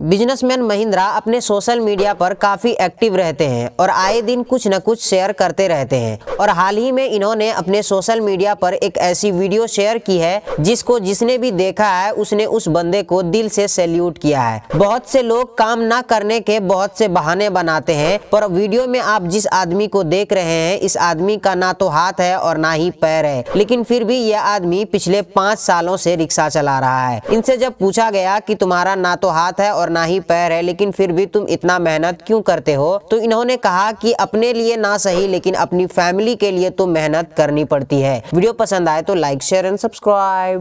businessman Mahindra अपने social media पर काफ़ी एक्टिव रहते हैं और आए दिन कुछ न कुछ शेयर करते रहते हैं और हाल ही में इन्होंने अपने सोशल मीडिया पर एक ऐसी वीडियो शेयर की है जिसको जिसने भी देखा है उसने उस बंदे को दिल से सैल्यूट किया है बहुत से लोग काम ना करने के बहुत से बहाने बनाते हैं पर वीडियो में आप जिस आदमी को देख रहे हैं इस आदमी का ना तो हाथ है और ना ही पैर है लेकिन फिर भी यह आदमी पिछले पाँच सालों से रिक्शा चला रहा है इनसे जब पूछा गया कि तुम्हारा ना तो हाथ है और ना ही पैर है लेकिन फिर भी तुम इतना मेहनत क्यों करते हो तो इन्होंने कहा कि अपने लिए ना सही लेकिन अपनी फैमिली के लिए तो मेहनत करनी पड़ती है वीडियो पसंद आए तो लाइक शेयर एंड सब्सक्राइब